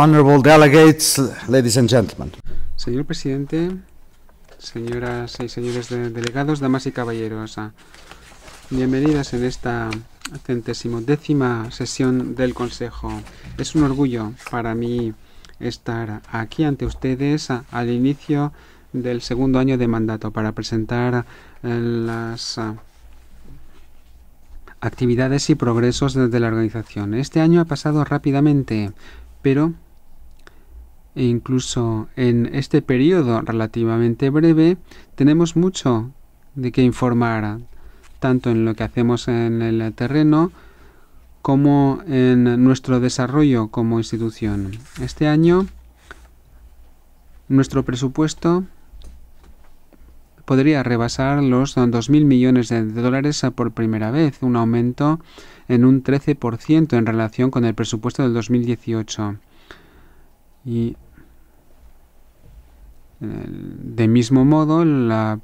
Honorable delegates, ladies and gentlemen. Señor presidente, señoras y señores delegados, damas y caballeros, ah, bienvenidas en esta centésimo décima sesión del Consejo. Es un orgullo para mí estar aquí ante ustedes ah, al inicio del segundo año de mandato para presentar ah, las actividades y progresos de la organización. Este año ha pasado rápidamente, pero e incluso en este periodo relativamente breve tenemos mucho de qué informar, tanto en lo que hacemos en el terreno como en nuestro desarrollo como institución. Este año nuestro presupuesto podría rebasar los 2.000 millones de dólares por primera vez, un aumento en un 13% en relación con el presupuesto del 2018. Y de mismo modo, la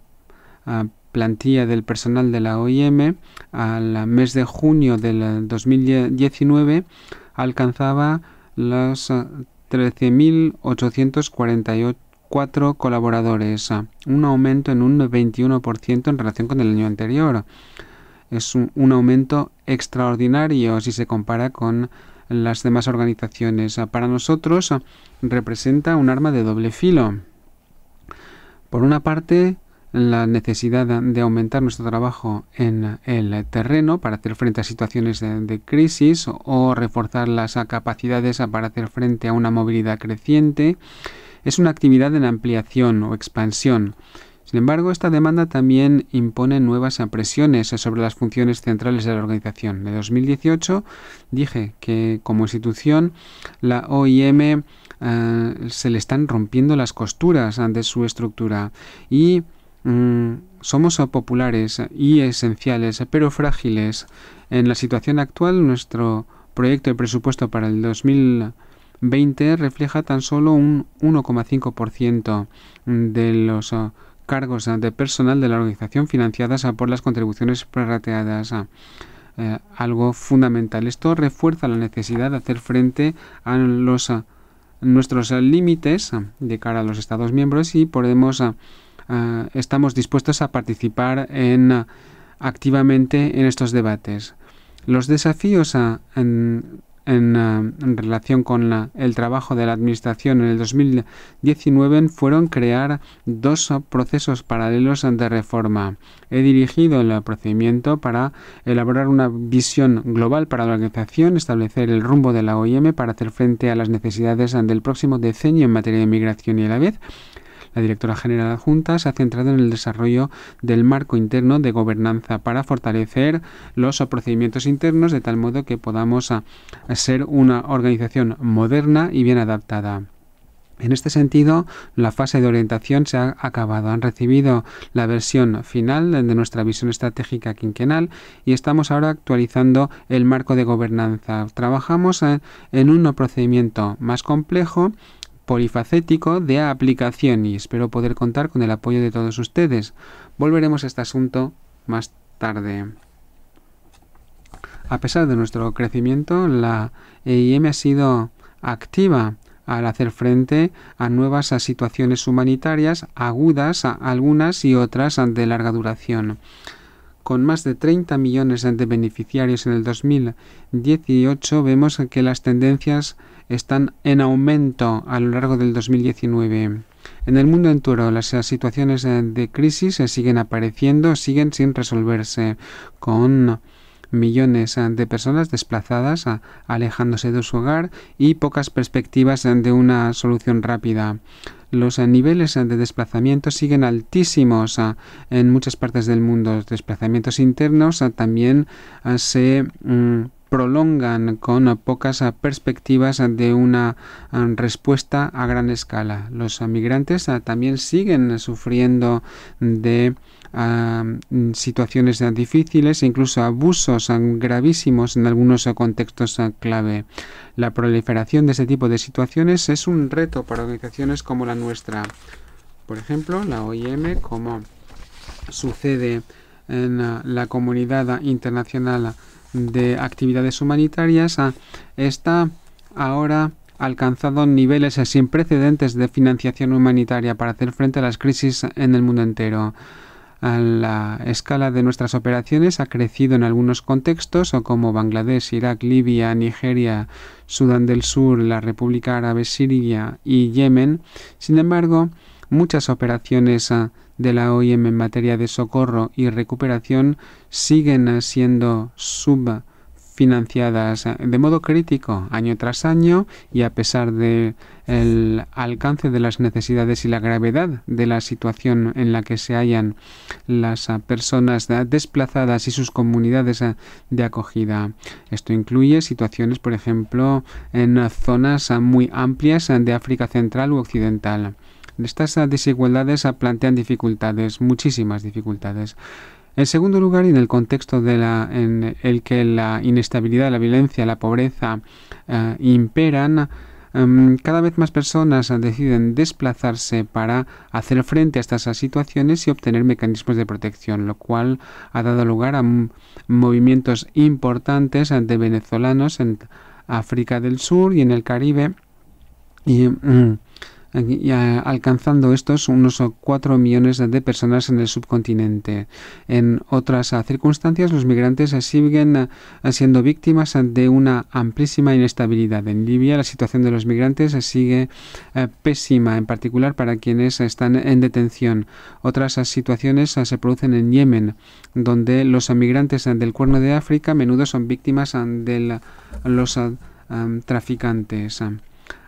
ah, plantilla del personal de la OIM al mes de junio del 2019 alcanzaba los 13.844 ah, colaboradores, ah, un aumento en un 21% en relación con el año anterior. Es un aumento extraordinario si se compara con las demás organizaciones. Para nosotros representa un arma de doble filo por una parte, la necesidad de aumentar nuestro trabajo en el terreno para hacer frente a situaciones de, crisis o reforzar las capacidades para hacer frente a una movilidad creciente. Es una actividad en ampliación o expansión. Sin embargo, esta demanda también impone nuevas presiones sobre las funciones centrales de la organización. En 2018 dije que como institución la OIM eh, se le están rompiendo las costuras de su estructura y mm, somos populares y esenciales, pero frágiles. En la situación actual, nuestro proyecto de presupuesto para el 2020 refleja tan solo un 1,5% de los eh, cargos de personal de la organización financiadas por las contribuciones prerrateadas, eh, algo fundamental. Esto refuerza la necesidad de hacer frente a los nuestros eh, límites ah, de cara a los Estados miembros y podemos, ah, ah, estamos dispuestos a participar en, activamente en estos debates. Los desafíos en, eh, en, relación con el trabajo de la Administración en el 2019 fueron crear dos procesos paralelos de reforma. He dirigido el procedimiento para elaborar una visión global para la organización, establecer el rumbo de la OIM para hacer frente a las necesidades del próximo decenio en materia de migración y a la vez la directora general adjunta se ha centrado en el desarrollo del marco interno de gobernanza para fortalecer los procedimientos internos de tal modo que podamos ah, ser una organización moderna y bien adaptada. En este sentido, la fase de orientación se ha acabado. Han recibido la versión final de nuestra visión estratégica quinquenal y estamos ahora actualizando el marco de gobernanza. Trabajamos eh, en un procedimiento más complejo polifacético de aplicación y espero poder contar con el apoyo de todos ustedes. Volveremos a este asunto más tarde. A pesar de nuestro crecimiento, la EIM ha sido activa al hacer frente a nuevas situaciones humanitarias agudas, a algunas y otras de larga duración. Con más de 30 millones de beneficiarios en el 2018, vemos que las tendencias están en aumento a lo largo del 2019. En el mundo entero las eh, situaciones eh, de crisis eh, siguen apareciendo, siguen sin resolverse, con millones de personas desplazadas, alejándose de su hogar y pocas perspectivas de una solución rápida. Los niveles de desplazamiento siguen altísimos en muchas partes del mundo. Los desplazamientos internos también se mm, prolongan con pocas perspectivas de una ah, respuesta a gran escala. Los migrantes ah, también siguen sufriendo de ah, situaciones difíciles e incluso abusos gravísimos en algunos contextos clave. La proliferación de este tipo de situaciones es un reto para organizaciones como la nuestra. Por ejemplo, la OIM, como sucede en la comunidad internacional de actividades humanitarias está ahora alcanzado niveles sin precedentes de financiación humanitaria para hacer frente a las crisis en el mundo entero. La escala de nuestras operaciones ha crecido en algunos contextos, como Bangladesh, Irak, Libia, Nigeria, Sudán del Sur, la República Árabe Siria y Yemen. Sin embargo, muchas operaciones ah, de la OIM en materia de socorro y recuperación siguen siendo subfinanciadas de modo crítico año tras año y a pesar del alcance de las necesidades y la gravedad de la situación en la que se hallan las personas desplazadas y sus comunidades de acogida. Esto incluye situaciones, por ejemplo, en zonas muy amplias de África Central u Occidental. Estas ah, desigualdades ah, plantean dificultades, muchísimas dificultades. En segundo lugar, en el contexto de la, en el que la inestabilidad, la violencia, la pobreza ah, imperan, em, cada vez más personas deciden desplazarse para hacer frente a estas situaciones y obtener mecanismos de protección, lo cual ha dado lugar a movimientos importantes de venezolanos en África del Sur y en el Caribe. Y, mm, alcanzando estos unos 4 millones de personas en el subcontinente. En otras ah, circunstancias, los migrantes ah, siguen ah, siendo víctimas de una amplísima inestabilidad. En Libia, la situación de los migrantes sigue pésima, en particular para quienes están en detención. Otras situaciones se producen en Yemen, donde los migrantes del Cuerno de África a menudo son víctimas de los traficantes.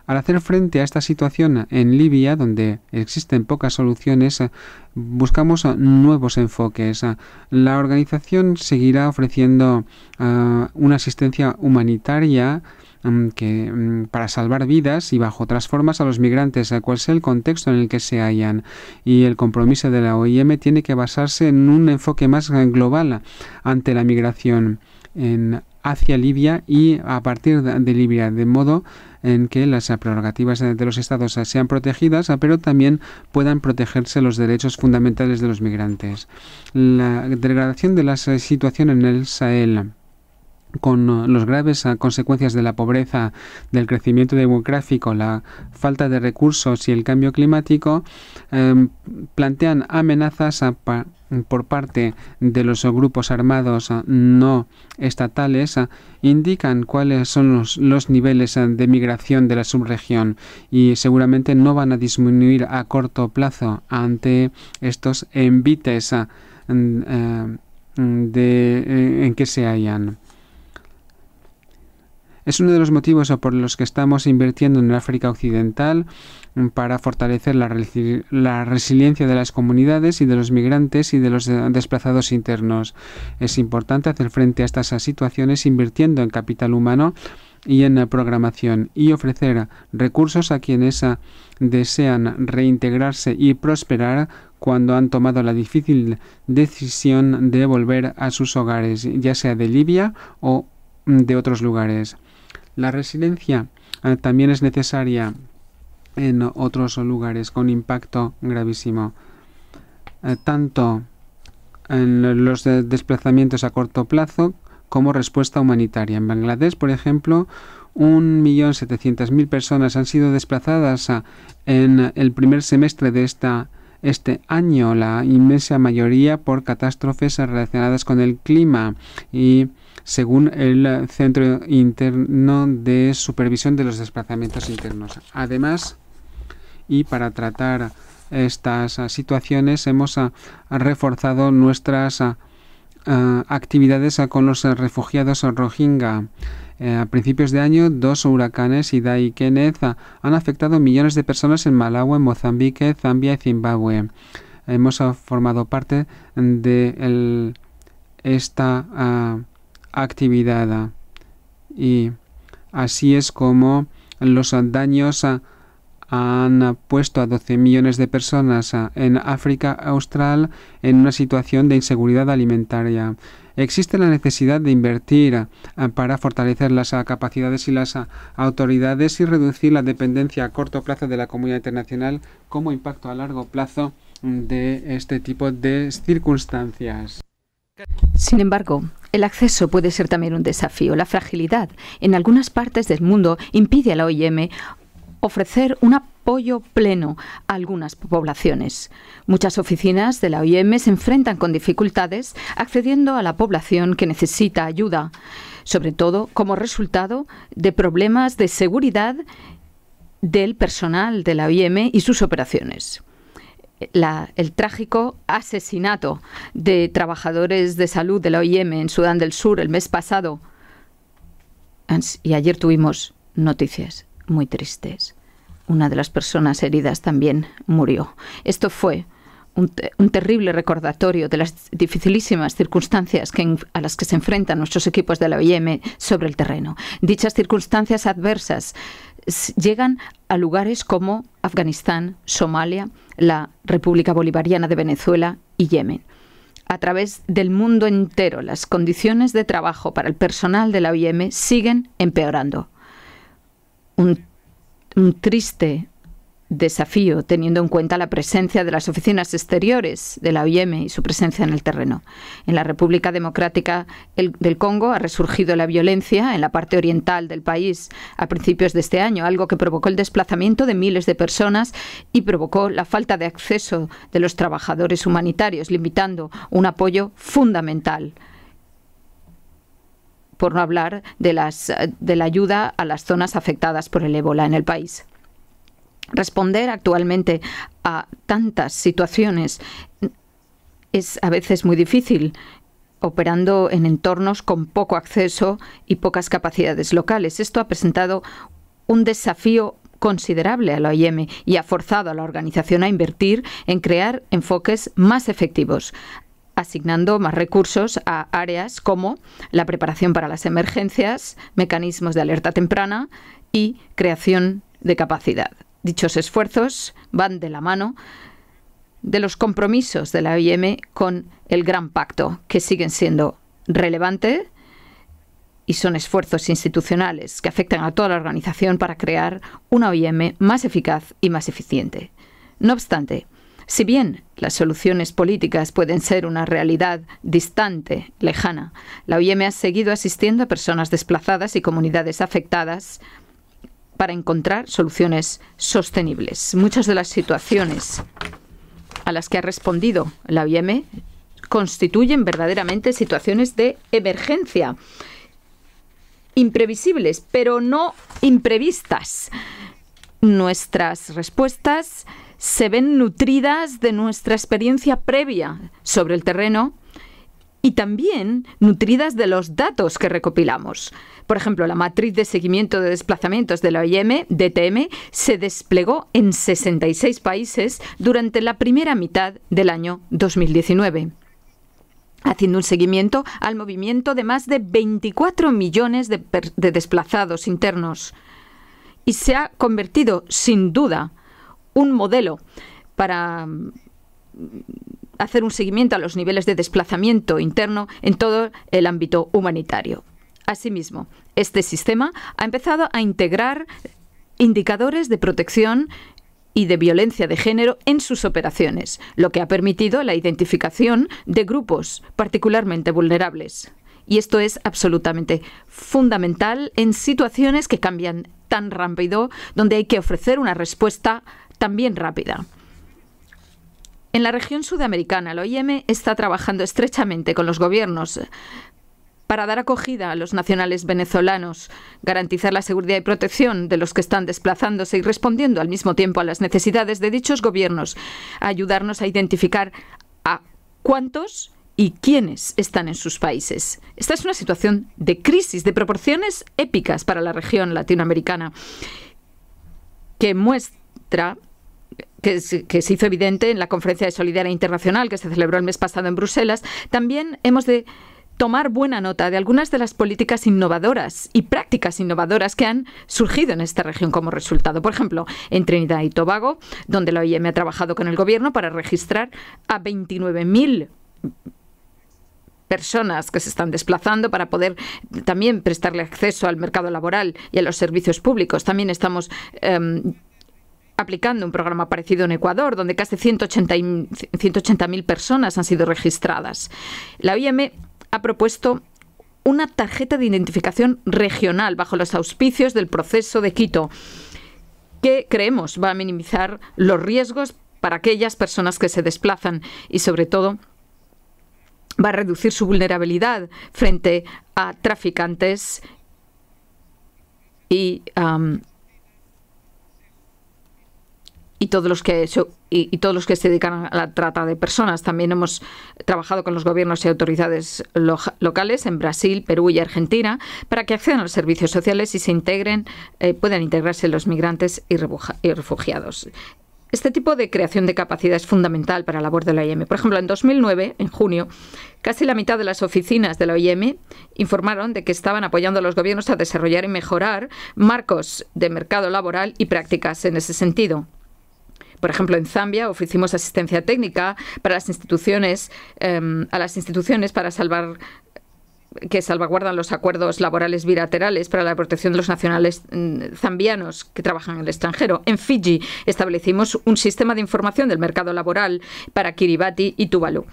Al hacer frente a esta situación en Libia, donde existen pocas soluciones, eh, buscamos eh, nuevos enfoques. Eh, la organización seguirá ofreciendo una asistencia humanitaria mm, mm, para salvar vidas y bajo otras formas a los migrantes, a cual sea el contexto en el que se hallan. Y el compromiso de la OIM tiene que basarse en un enfoque más global ante la migración hacia Libia y a partir de Libia, de modo en que las prerrogativas de los Estados sean protegidas, ah, pero también puedan protegerse los derechos fundamentales de los migrantes. La degradación de la situación en el Sahel con ah, las graves ah, consecuencias de la pobreza, del crecimiento demográfico, la falta de recursos y el cambio climático, em, plantean amenazas a, por parte de los grupos armados ah, no estatales ah, indican cuáles son los, niveles ah, de migración de la subregión y seguramente no van a disminuir a corto plazo ante estos envites eh, eh, en que se hallan. Es uno de los motivos por los que estamos invirtiendo en África Occidental mm, para fortalecer la, la resiliencia de las comunidades y de los migrantes y de los eh, desplazados internos. Es importante hacer frente a estas situaciones invirtiendo en capital humano y en la programación y ofrecer recursos a quienes eh, desean reintegrarse y prosperar cuando han tomado la difícil decisión de volver a sus hogares, ya sea de Libia o mm, de otros lugares. La resiliencia eh, también es necesaria en otros lugares con impacto gravísimo, eh, tanto en los desplazamientos a corto plazo como respuesta humanitaria. En Bangladesh, por ejemplo, 1.700.000 personas han sido desplazadas eh, en el primer semestre de esta, este año, la inmensa mayoría por catástrofes relacionadas con el clima y según el Centro Interno de Supervisión de los Desplazamientos Internos. Además, y para tratar estas situaciones hemos ah, reforzado nuestras ah, ah, actividades con los refugiados rohingya. Eh, a principios de año, dos huracanes, Ida y Kenneth, han afectado millones de personas en Malawi, Mozambique, Zambia y Zimbabue. Hemos formado parte de esta actividad. Y así es como los daños han puesto a 12 millones de personas en África Austral en una situación de inseguridad alimentaria. Existe la necesidad de invertir para fortalecer las capacidades y las autoridades y reducir la dependencia a corto plazo de la comunidad internacional como impacto a largo plazo de este tipo de circunstancias. Sin embargo, el acceso puede ser también un desafío. La fragilidad en algunas partes del mundo impide a la OIM ofrecer un apoyo pleno a algunas poblaciones. Muchas oficinas de la OIM se enfrentan con dificultades accediendo a la población que necesita ayuda, sobre todo como resultado de problemas de seguridad del personal de la OIM y sus operaciones el trágico asesinato de trabajadores de salud de la OIM en Sudán del Sur el mes pasado. Y ayer tuvimos noticias muy tristes. Una de las personas heridas también murió. Esto fue un, terrible recordatorio de las dificilísimas circunstancias que a las que se enfrentan nuestros equipos de la OIM sobre el terreno. Dichas circunstancias adversas llegan a lugares como Afganistán, Somalia, la República Bolivariana de Venezuela y Yemen. A través del mundo entero, las condiciones de trabajo para el personal de la OIM siguen empeorando. Un, un triste desafío, teniendo en cuenta la presencia de las oficinas exteriores de la OIM y su presencia en el terreno. En la República Democrática del Congo ha resurgido la violencia en la parte oriental del país a principios de este año, algo que provocó el desplazamiento de miles de personas y provocó la falta de acceso de los trabajadores humanitarios, limitando un apoyo fundamental por no hablar de, las, de la ayuda a las zonas afectadas por el ébola en el país responder actualmente a tantas situaciones es a veces muy difícil operando en entornos con poco acceso y pocas capacidades locales. Esto ha presentado un desafío considerable a la OIM y ha forzado a la organización a invertir en crear enfoques más efectivos, asignando más recursos a áreas como la preparación para las emergencias, mecanismos de alerta temprana y creación de capacidad. Dichos esfuerzos van de la mano de los compromisos de la OIM con el Gran Pacto, que siguen siendo relevantes y son esfuerzos institucionales que afectan a toda la organización para crear una OIM más eficaz y más eficiente. No obstante, si bien las soluciones políticas pueden ser una realidad distante, lejana, la OIM ha seguido asistiendo a personas desplazadas y comunidades afectadas para encontrar soluciones sostenibles. Muchas de las situaciones a las que ha respondido la OIM constituyen verdaderamente situaciones de emergencia, imprevisibles, pero no imprevistas. Nuestras respuestas se ven nutridas de nuestra experiencia previa sobre el terreno y también nutridas de los datos que recopilamos. Por ejemplo, la matriz de seguimiento de desplazamientos de la OIM, DTM, se desplegó en 66 países durante la primera mitad del año 2019 haciendo un seguimiento al movimiento de más de 24 millones de, desplazados internos. Y se ha convertido, sin duda, un modelo para hacer un seguimiento a los niveles de desplazamiento interno en todo el ámbito humanitario. Asimismo, este sistema ha empezado a integrar indicadores de protección y de violencia de género en sus operaciones, lo que ha permitido la identificación de grupos particularmente vulnerables. Y esto es absolutamente fundamental en situaciones que cambian tan rápido, donde hay que ofrecer una respuesta también rápida. En la región sudamericana, la OIM está trabajando estrechamente con los gobiernos para dar acogida a los nacionales venezolanos, garantizar la seguridad y protección de los que están desplazándose y respondiendo al mismo tiempo a las necesidades de dichos gobiernos, ayudarnos a identificar a cuántos y quiénes están en sus países. Esta es una situación de crisis de proporciones épicas para la región latinoamericana que muestra que, se hizo evidente en la conferencia de solidaridad internacional que se celebró el mes pasado en Bruselas, también hemos de tomar buena nota de algunas de las políticas innovadoras y prácticas innovadoras que han surgido en esta región como resultado. Por ejemplo, en Trinidad y Tobago, donde la OIM ha trabajado con el gobierno para registrar a 29.000 personas que se están desplazando para poder también prestarle acceso al mercado laboral y a los servicios públicos. También estamos em, aplicando un programa parecido en Ecuador, donde casi 180.000 personas han sido registradas. La OIM ha propuesto una tarjeta de identificación regional bajo los auspicios del proceso de Quito, que creemos va a minimizar los riesgos para aquellas personas que se desplazan y sobre todo va a reducir su vulnerabilidad frente a traficantes y y todos los que se, y, y, todos los que se dedican a la trata de personas. También hemos trabajado con los gobiernos y autoridades locales en Brasil, Perú y Argentina para que accedan a los servicios sociales y se integren, eh, puedan integrarse los migrantes y, y refugiados. Este tipo de creación de capacidad es fundamental para la labor de la OIM. Por ejemplo, en 2009, en junio, casi la mitad de las oficinas de la OIM informaron de que estaban apoyando a los gobiernos a desarrollar y mejorar marcos de mercado laboral y prácticas en ese sentido. Por ejemplo, en Zambia ofrecimos asistencia técnica para las instituciones, em, a las instituciones para salvar que salvaguardan los acuerdos laborales bilaterales para la protección de los nacionales mm, zambianos que trabajan en el extranjero. En Fiji establecimos un sistema de información del mercado laboral para Kiribati y Tuvalu.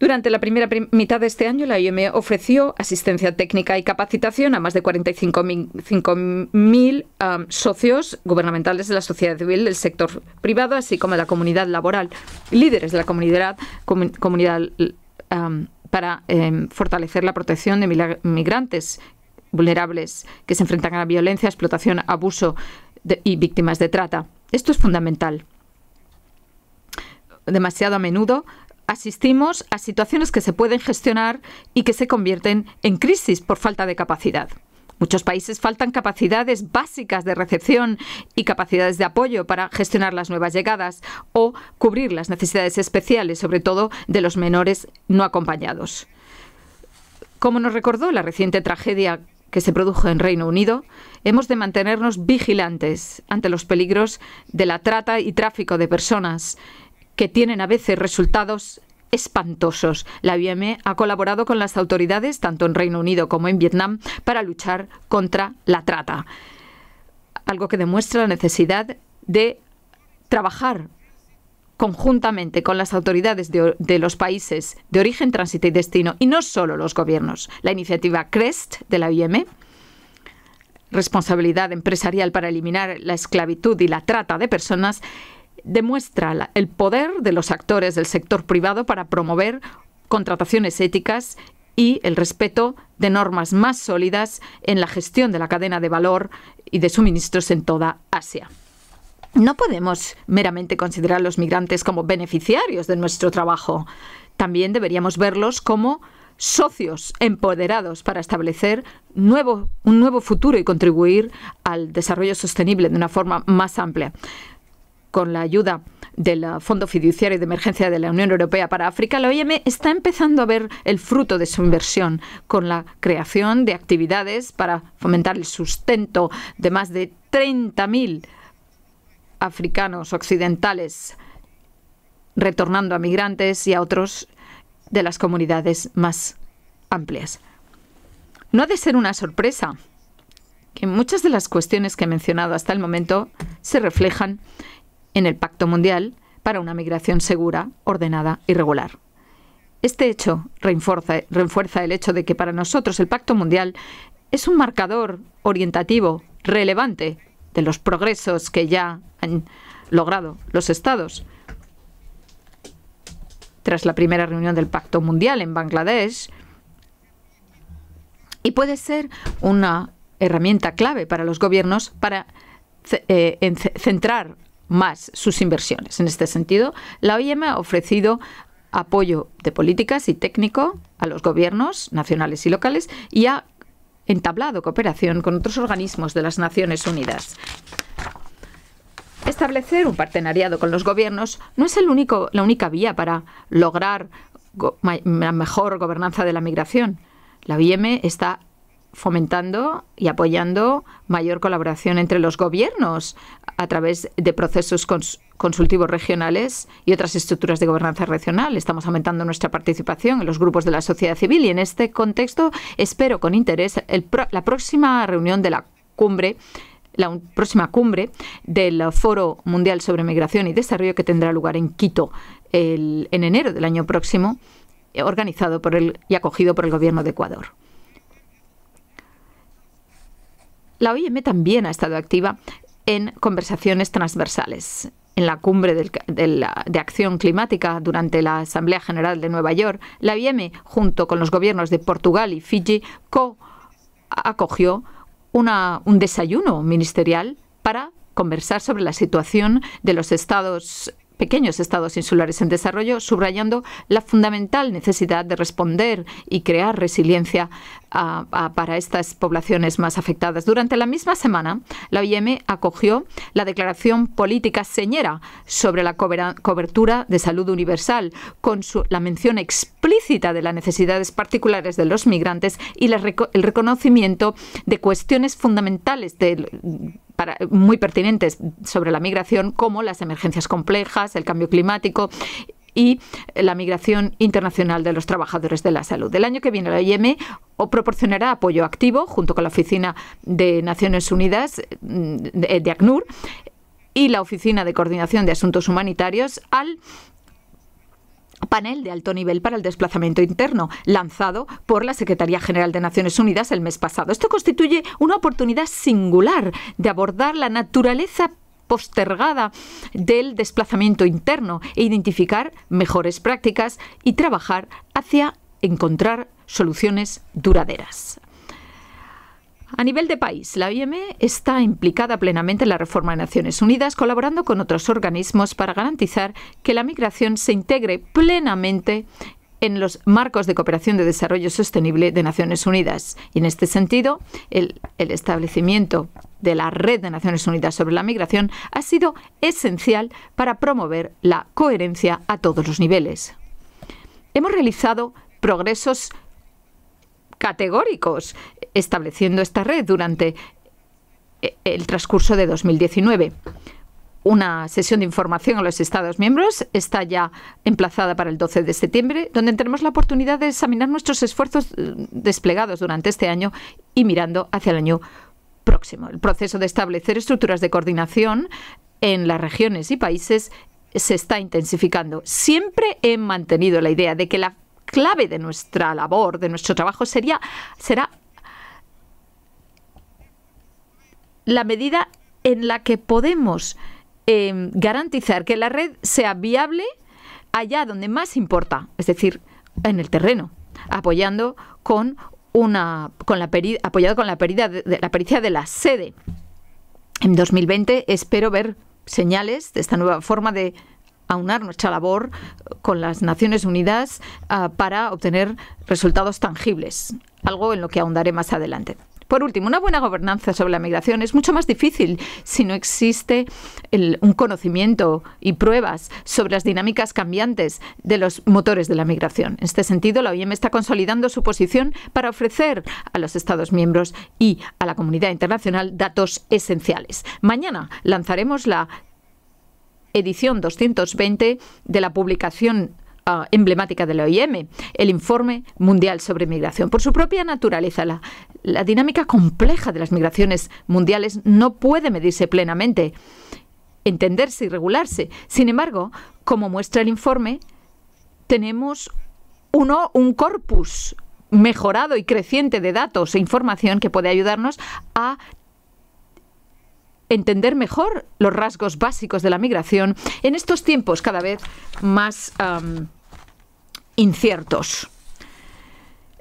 Durante la primera mitad de este año, la IME ofreció asistencia técnica y capacitación a más de 45.000 socios gubernamentales de la sociedad civil, del sector privado, así como de la comunidad laboral, líderes de la comunidad, para em, fortalecer la protección de migrantes vulnerables que se enfrentan a violencia, explotación, abuso y víctimas de trata. Esto es fundamental. Demasiado a menudo asistimos a situaciones que se pueden gestionar y que se convierten en crisis por falta de capacidad. Muchos países faltan capacidades básicas de recepción y capacidades de apoyo para gestionar las nuevas llegadas o cubrir las necesidades especiales, sobre todo de los menores no acompañados. Como nos recordó la reciente tragedia que se produjo en Reino Unido, hemos de mantenernos vigilantes ante los peligros de la trata y tráfico de personas que tienen a veces resultados espantosos. La OIM ha colaborado con las autoridades, tanto en Reino Unido como en Vietnam, para luchar contra la trata. Algo que demuestra la necesidad de trabajar conjuntamente con las autoridades de, los países de origen, tránsito y destino, y no solo los gobiernos. La iniciativa CREST de la OIM, responsabilidad empresarial para eliminar la esclavitud y la trata de personas, demuestra el poder de los actores del sector privado para promover contrataciones éticas y el respeto de normas más sólidas en la gestión de la cadena de valor y de suministros en toda Asia. No podemos meramente considerar a los migrantes como beneficiarios de nuestro trabajo. También deberíamos verlos como socios empoderados para establecer un nuevo futuro y contribuir al desarrollo sostenible de una forma más amplia con la ayuda del ah, Fondo Fiduciario de Emergencia de la Unión Europea para África, la OIM está empezando a ver el fruto de su inversión con la creación de actividades para fomentar el sustento de más de 30.000 africanos occidentales retornando a migrantes y a otros de las comunidades más amplias. No ha de ser una sorpresa que muchas de las cuestiones que he mencionado hasta el momento se reflejan en el Pacto Mundial para una migración segura, ordenada y regular. Este hecho refuerza el hecho de que para nosotros el Pacto Mundial es un marcador orientativo relevante de los progresos que ya han logrado los estados. Tras la primera reunión del Pacto Mundial en Bangladesh, y puede ser una herramienta clave para los gobiernos para eh, centrar más sus inversiones. En este sentido, la OIM ha ofrecido apoyo de políticas y técnico a los gobiernos nacionales y locales y ha entablado cooperación con otros organismos de las Naciones Unidas. Establecer un partenariado con los gobiernos no es el único, la única vía para lograr la mejor gobernanza de la migración. La OIM está fomentando y apoyando mayor colaboración entre los gobiernos a través de procesos consultivos regionales y otras estructuras de gobernanza regional. Estamos aumentando nuestra participación en los grupos de la sociedad civil y en este contexto espero con interés la próxima reunión de la cumbre la próxima cumbre del Foro Mundial sobre Migración y Desarrollo que tendrá lugar en Quito en enero del año próximo, eh, organizado por y acogido por el Gobierno de Ecuador. La OIM también ha estado activa en conversaciones transversales. En la cumbre de acción climática durante la Asamblea General de Nueva York, la OIM, junto con los gobiernos de Portugal y Fiji, co acogió una, un desayuno ministerial para conversar sobre la situación de los estados pequeños estados insulares en desarrollo, subrayando la fundamental necesidad de responder y crear resiliencia para estas poblaciones más afectadas. Durante la misma semana, la OIM acogió la declaración política señera sobre la cobertura de salud universal, con la mención explícita de las necesidades particulares de los migrantes y el reconocimiento de cuestiones fundamentales muy pertinentes sobre la migración, como las emergencias complejas, el cambio climático y la migración internacional de los trabajadores de la salud. El año que viene la OIM e proporcionará apoyo activo junto con la Oficina de Naciones Unidas mm, de ACNUR y la Oficina de Coordinación de Asuntos Humanitarios al panel de alto nivel para el desplazamiento interno, lanzado por la Secretaría General de Naciones Unidas el mes pasado. Esto constituye una oportunidad singular de abordar la naturaleza postergada del desplazamiento interno e identificar mejores prácticas y trabajar hacia encontrar soluciones duraderas. A nivel de país, la OIM e está implicada plenamente en la reforma de Naciones Unidas, colaborando con otros organismos para garantizar que la migración se integre plenamente en los marcos de cooperación de desarrollo sostenible de Naciones Unidas. Y en este sentido, el, establecimiento de la Red de Naciones Unidas sobre la Migración ha sido esencial para promover la coherencia a todos los niveles. Hemos realizado progresos categóricos estableciendo esta red durante eh, el transcurso de 2019 una sesión de información a los Estados miembros. Está ya emplazada para el 12 de septiembre, donde tendremos la oportunidad de examinar nuestros esfuerzos eh, desplegados durante este año y mirando hacia el año próximo. El proceso de establecer estructuras de coordinación en las regiones y países se está intensificando. Siempre he mantenido la idea de que la clave de nuestra labor, de nuestro trabajo, sería, será la medida en la que podemos Em, garantizar que la red sea viable allá donde más importa, es decir, en el terreno, apoyando con una con la apoyado con la, de, la pericia de la sede. En 2020 espero ver señales de esta nueva forma de aunar nuestra labor con las Naciones Unidas ah, para obtener resultados tangibles, algo en lo que ahondaré más adelante. Por último, una buena gobernanza sobre la migración es mucho más difícil si no existe un conocimiento y pruebas sobre las dinámicas cambiantes de los motores de la migración. En este sentido, la OIM está consolidando su posición para ofrecer a los Estados miembros y a la comunidad internacional datos esenciales. Mañana lanzaremos la edición 220 de la publicación Ah, emblemática de la OIM, el Informe Mundial sobre Migración. Por su propia naturaleza, la, dinámica compleja de las migraciones mundiales no puede medirse plenamente, entenderse y regularse. Sin embargo, como muestra el informe, tenemos uno, un corpus mejorado y creciente de datos e información que puede ayudarnos a entender mejor los rasgos básicos de la migración en estos tiempos cada vez más inciertos.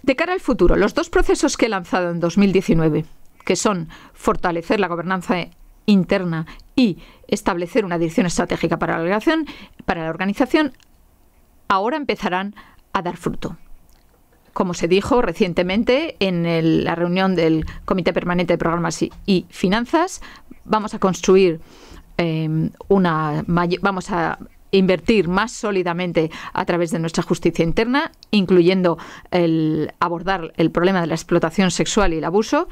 De cara al futuro, los dos procesos que he lanzado en 2019, que son fortalecer la gobernanza interna y establecer una dirección estratégica para la organización, para la organización ahora empezarán a dar fruto. Como se dijo recientemente en la reunión del Comité Permanente de Programas y, Finanzas, vamos a construir eh, una vamos a invertir más sólidamente a través de nuestra justicia interna, incluyendo el abordar el problema de la explotación sexual y el abuso,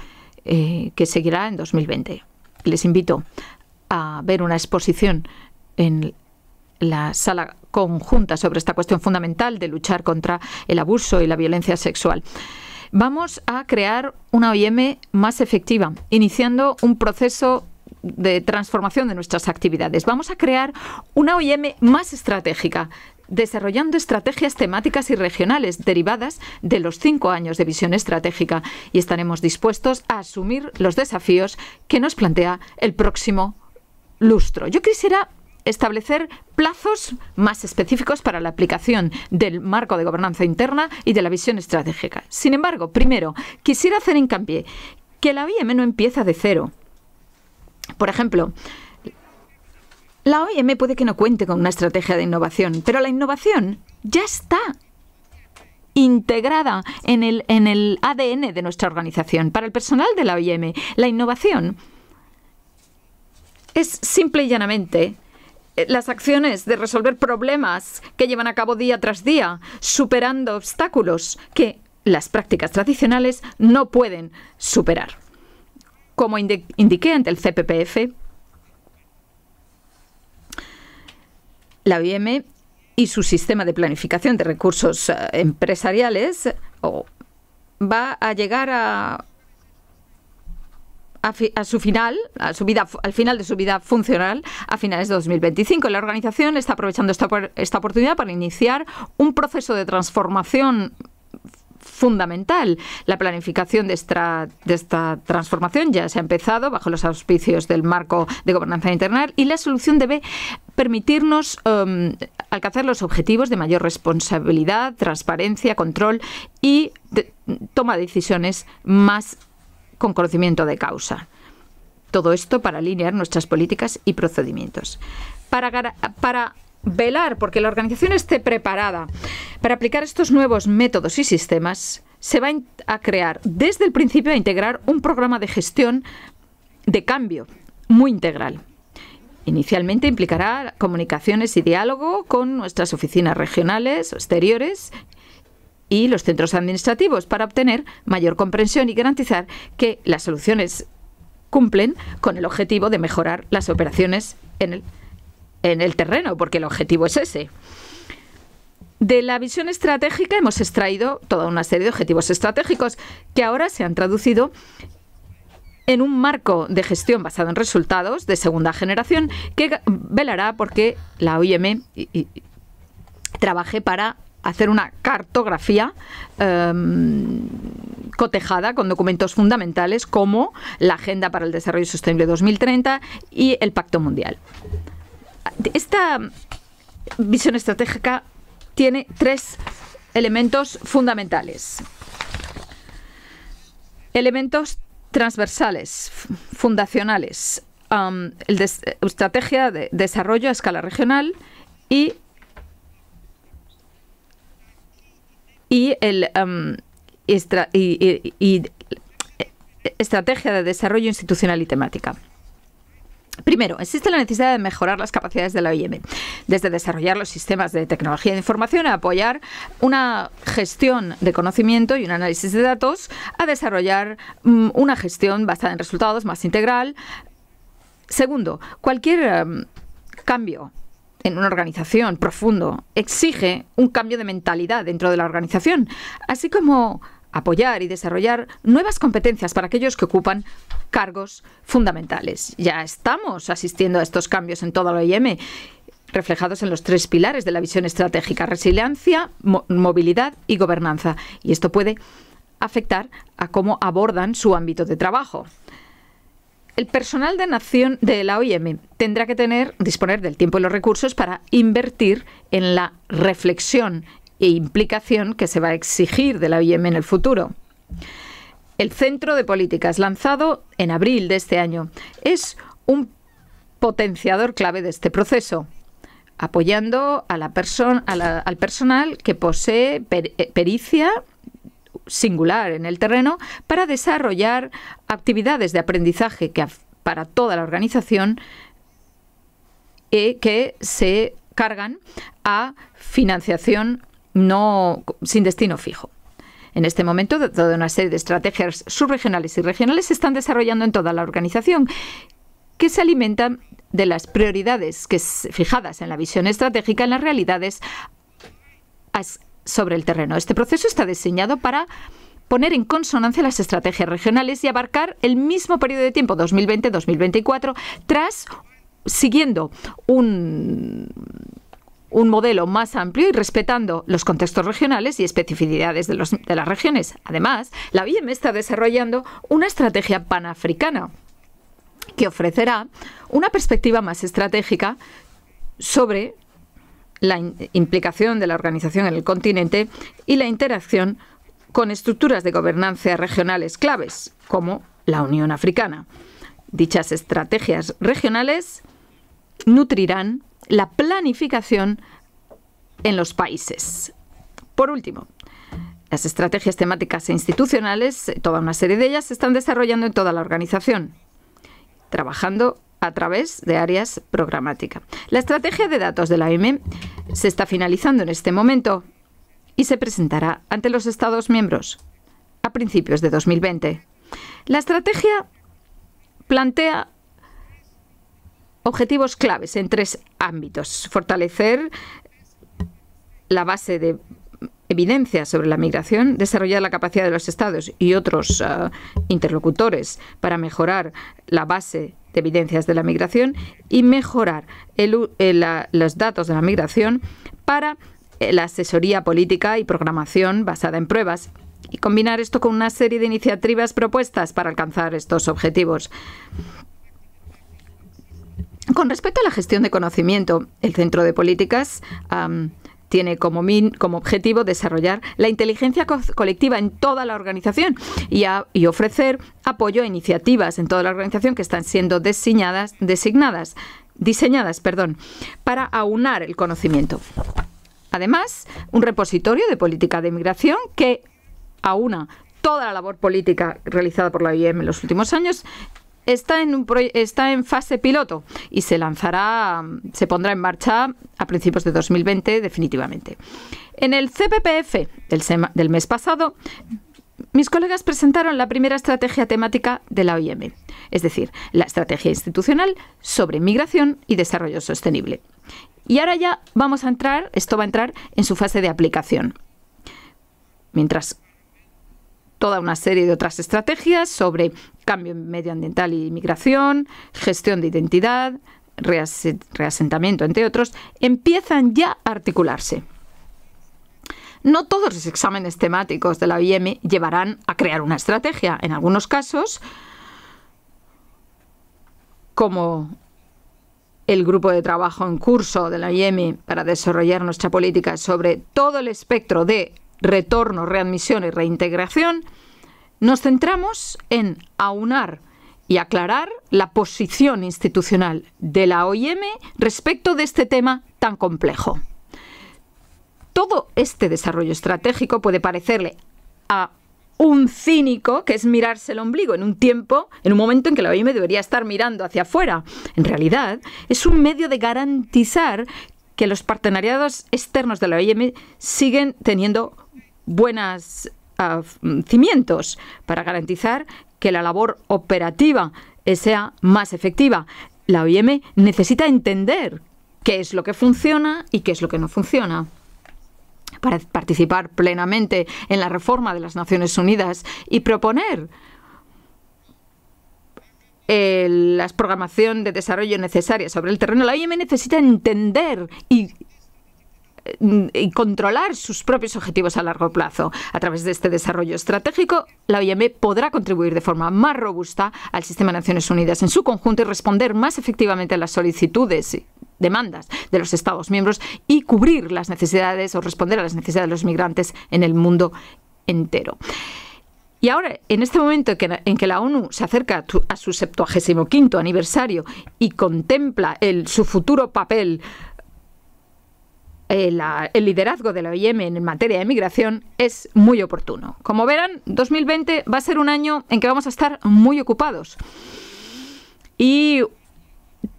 eh, que seguirá en 2020. Les invito a ver una exposición en la sala conjunta sobre esta cuestión fundamental de luchar contra el abuso y la violencia sexual. Vamos a crear una OIM más efectiva, iniciando un proceso de transformación de nuestras actividades. Vamos a crear una OIM más estratégica, desarrollando estrategias temáticas y regionales derivadas de los cinco años de visión estratégica y estaremos dispuestos a asumir los desafíos que nos plantea el próximo lustro. Yo quisiera establecer plazos más específicos para la aplicación del marco de gobernanza interna y de la visión estratégica. Sin embargo, primero, quisiera hacer hincapié que la OIM no empieza de cero. Por ejemplo, la OIM puede que no cuente con una estrategia de innovación, pero la innovación ya está integrada en el, ADN de nuestra organización. Para el personal de la OIM, la innovación es simple y llanamente eh, las acciones de resolver problemas que llevan a cabo día tras día, superando obstáculos que las prácticas tradicionales no pueden superar. Como indiqué ante el CPPF, la OIM y su sistema de planificación de recursos eh, empresariales va a llegar a, su final, a su vida, al final de su vida funcional a finales de 2025. La organización está aprovechando esta, esta oportunidad para iniciar un proceso de transformación fundamental. La planificación de esta, transformación ya se ha empezado bajo los auspicios del marco de gobernanza interna y la solución debe permitirnos em, alcanzar los objetivos de mayor responsabilidad, transparencia, control y toma de decisiones más con conocimiento de causa. Todo esto para alinear nuestras políticas y procedimientos. Para, para velar porque la organización esté preparada para aplicar estos nuevos métodos y sistemas, se va a crear desde el principio a integrar un programa de gestión de cambio muy integral. Inicialmente implicará comunicaciones y diálogo con nuestras oficinas regionales, exteriores y los centros administrativos para obtener mayor comprensión y garantizar que las soluciones cumplen con el objetivo de mejorar las operaciones en el en el terreno, porque el objetivo es ese. De la visión estratégica hemos extraído toda una serie de objetivos estratégicos que ahora se han traducido en un marco de gestión basado en resultados de segunda generación que velará porque la OIM trabaje para hacer una cartografía em, cotejada con documentos fundamentales como la Agenda para el Desarrollo Sostenible 2030 y el Pacto Mundial. Esta visión estratégica tiene tres elementos fundamentales. Elementos transversales, fundacionales, estrategia de desarrollo a escala regional y, y, el, y e-, estrategia de desarrollo institucional y temática. Primero, existe la necesidad de mejorar las capacidades de la OIM, desde desarrollar los sistemas de tecnología de información a apoyar una gestión de conocimiento y un análisis de datos, a desarrollar mm, una gestión basada en resultados más integral. Segundo, cualquier em, cambio en una organización profundo exige un cambio de mentalidad dentro de la organización, así como apoyar y desarrollar nuevas competencias para aquellos que ocupan cargos fundamentales. Ya estamos asistiendo a estos cambios en toda la OIM reflejados en los tres pilares de la visión estratégica, resiliencia, movilidad y gobernanza. Y esto puede afectar a cómo abordan su ámbito de trabajo. El personal de nación de la OIM tendrá que tener disponer del tiempo y los recursos para invertir en la reflexión e implicación que se va a exigir de la OIM en el futuro. El Centro de Políticas, lanzado en abril de este año, es un potenciador clave de este proceso, apoyando al personal que posee eh, pericia singular en el terreno para desarrollar actividades de aprendizaje que para toda la organización y eh, que se cargan a financiación no sin destino fijo. En este momento, toda una serie de estrategias subregionales y regionales se están desarrollando en toda la organización, que se alimentan de las prioridades que fijadas en la visión estratégica en las realidades sobre el terreno. Este proceso está diseñado para poner en consonancia las estrategias regionales y abarcar el mismo periodo de tiempo 2020-2024 tras siguiendo un un modelo más amplio y respetando los contextos regionales y especificidades de, las regiones. Además, la OIM está desarrollando una estrategia panafricana que ofrecerá una perspectiva más estratégica sobre la implicación de la organización en el continente y la interacción con estructuras de gobernanza regionales claves, como la Unión Africana. Dichas estrategias regionales nutrirán la planificación en los países. Por último, las estrategias temáticas e institucionales, eh, toda una serie de ellas, se están desarrollando en toda la organización, trabajando a través de áreas programáticas. La estrategia de datos de la OM se está finalizando en este momento y se presentará ante los Estados miembros a principios de 2020. La estrategia plantea objetivos claves en tres ámbitos. Fortalecer la base de evidencia sobre la migración, desarrollar la capacidad de los estados y otros ah, interlocutores para mejorar la base de evidencias de la migración y mejorar eh, los datos de la migración para eh, la asesoría política y programación basada en pruebas y combinar esto con una serie de iniciativas propuestas para alcanzar estos objetivos. Con respecto a la gestión de conocimiento, el Centro de Políticas tiene como, objetivo desarrollar la inteligencia colectiva en toda la organización y, ofrecer apoyo a iniciativas en toda la organización que están siendo designadas, designadas, diseñadas perdón, para aunar el conocimiento. Además, un repositorio de política de inmigración que aúna toda la labor política realizada por la OIM e en los últimos años está en, un está en fase piloto y se lanzará, se pondrá en marcha a principios de 2020 definitivamente. En el CPPF del, del mes pasado, mis colegas presentaron la primera estrategia temática de la OIM, es decir, la estrategia institucional sobre migración y desarrollo sostenible. Y ahora ya vamos a entrar, esto va a entrar en su fase de aplicación. Mientras toda una serie de otras estrategias sobre cambio medioambiental y migración, gestión de identidad, reasentamiento, entre otros, empiezan ya a articularse. No todos los exámenes temáticos de la OIM llevarán a crear una estrategia. En algunos casos, como el grupo de trabajo en curso de la IEM para desarrollar nuestra política sobre todo el espectro de retorno, readmisión y reintegración, nos centramos en aunar y aclarar la posición institucional de la OIM respecto de este tema tan complejo. Todo este desarrollo estratégico puede parecerle a un cínico que es mirarse el ombligo en un tiempo, en un momento en que la OIM debería estar mirando hacia afuera. En realidad, es un medio de garantizar que los partenariados externos de la OIM siguen teniendo buenos ah, cimientos para garantizar que la labor operativa eh, sea más efectiva. La OIM necesita entender qué es lo que funciona y qué es lo que no funciona para participar plenamente en la reforma de las Naciones Unidas y proponer eh, la programación de desarrollo necesaria sobre el terreno. La OIM necesita entender y y eh, mm, controlar sus propios objetivos a largo plazo. A través de este desarrollo estratégico, la OIM podrá contribuir de forma más robusta al sistema de Naciones Unidas en su conjunto y responder más efectivamente a las solicitudes y demandas de los Estados miembros y cubrir las necesidades o responder a las necesidades de los migrantes en el mundo entero. Y ahora, en este momento en que la ONU se acerca a su 75 aniversario y contempla el, su futuro papel eh, el liderazgo de la OIM en materia de migración es muy oportuno. Como verán, 2020 va a ser un año en que vamos a estar muy ocupados. Y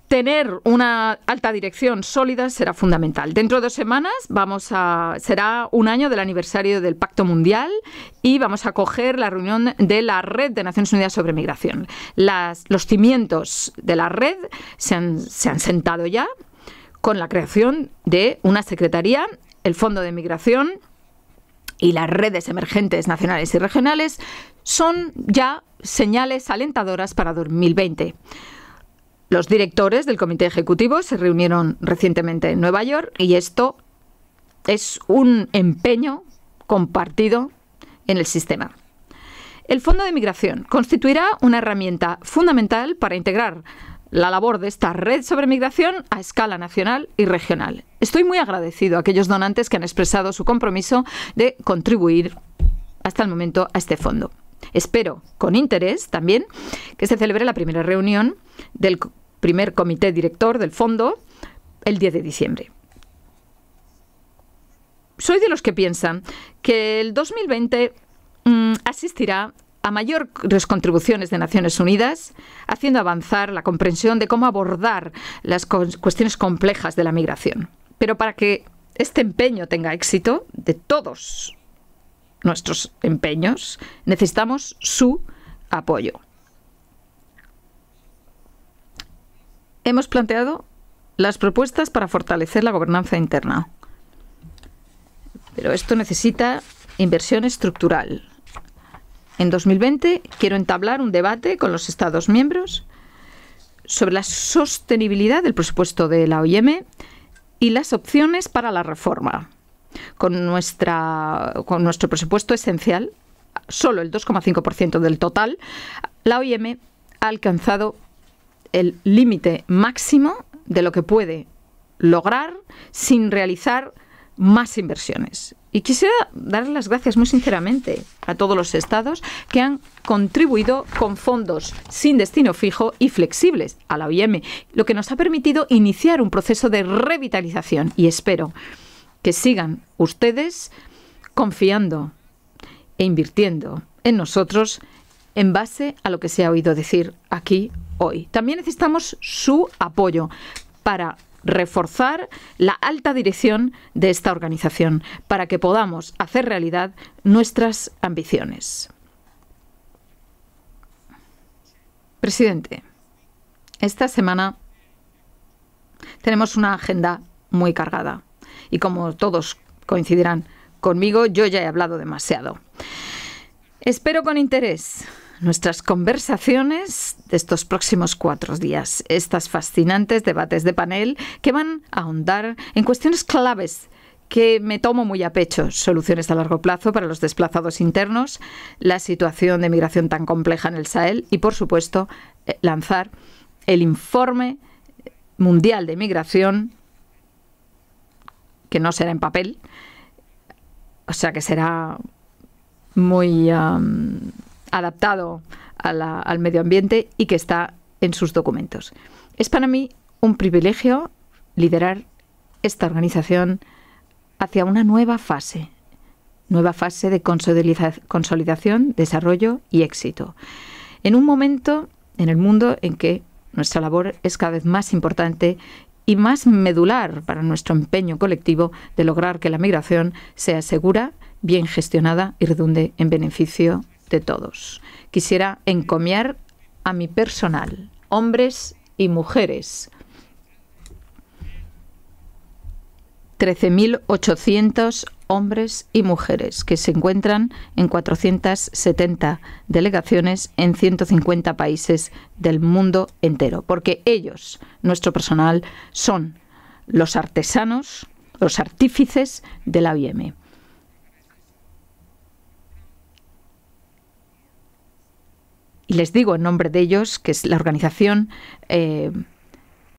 tener una alta dirección sólida será fundamental. Dentro de dos semanas vamos a, será un año del aniversario del Pacto Mundial y vamos a acoger la reunión de la Red de Naciones Unidas sobre Migración. los cimientos de la red se han, se han sentado ya, con la creación de una secretaría, el Fondo de Migración y las redes emergentes nacionales y regionales son ya señales alentadoras para 2020. Los directores del comité ejecutivo se reunieron recientemente en Nueva York y esto es un empeño compartido en el sistema. El Fondo de Migración constituirá una herramienta fundamental para integrar la labor de esta red sobre migración a escala nacional y regional. Estoy muy agradecido a aquellos donantes que han expresado su compromiso de contribuir hasta el momento a este fondo. Espero con interés también que se celebre la primera reunión del primer comité director del fondo el 10 de diciembre. Soy de los que piensan que el 2020 mm, asistirá asistirá a mayores contribuciones de Naciones Unidas, haciendo avanzar la comprensión de cómo abordar las cuestiones complejas de la migración. Pero para que este empeño tenga éxito, de todos nuestros empeños, necesitamos su apoyo. Hemos planteado las propuestas para fortalecer la gobernanza interna. Pero esto necesita inversión estructural, en 2020 quiero entablar un debate con los Estados miembros sobre la sostenibilidad del presupuesto de la OIM y las opciones para la reforma. Con, nuestro presupuesto esencial, solo el 2,5% del total, la OIM ha alcanzado el límite máximo de lo que puede lograr sin realizar más inversiones. Y quisiera dar las gracias muy sinceramente a todos los estados que han contribuido con fondos sin destino fijo y flexibles a la OIM, lo que nos ha permitido iniciar un proceso de revitalización. Y espero que sigan ustedes confiando e invirtiendo en nosotros en base a lo que se ha oído decir aquí hoy. También necesitamos su apoyo para reforzar la alta dirección de esta organización para que podamos hacer realidad nuestras ambiciones. Presidente, esta semana tenemos una agenda muy cargada y como todos coincidirán conmigo, yo ya he hablado demasiado. Espero con interés nuestras conversaciones de estos próximos cuatro días, estas fascinantes debates de panel que van a ahondar en cuestiones claves que me tomo muy a pecho, soluciones a largo plazo para los desplazados internos, la situación de migración tan compleja en el Sahel y, por supuesto, eh, lanzar el informe mundial de migración, que no será en papel, o sea que será muy adaptado al medio ambiente y que está en sus documentos. Es para mí un privilegio liderar esta organización hacia una nueva fase, nueva fase de consolidación, desarrollo y éxito, en un momento en el mundo en que nuestra labor es cada vez más importante y más medular para nuestro empeño colectivo de lograr que la migración sea segura, bien gestionada y redunde en beneficio de todos. Quisiera encomiar a mi personal, hombres y mujeres. 13.800 hombres y mujeres que se encuentran en 470 delegaciones en 150 países del mundo entero, porque ellos, nuestro personal, son los artesanos, los artífices de la OIM Y les digo en nombre de ellos que es la organización eh,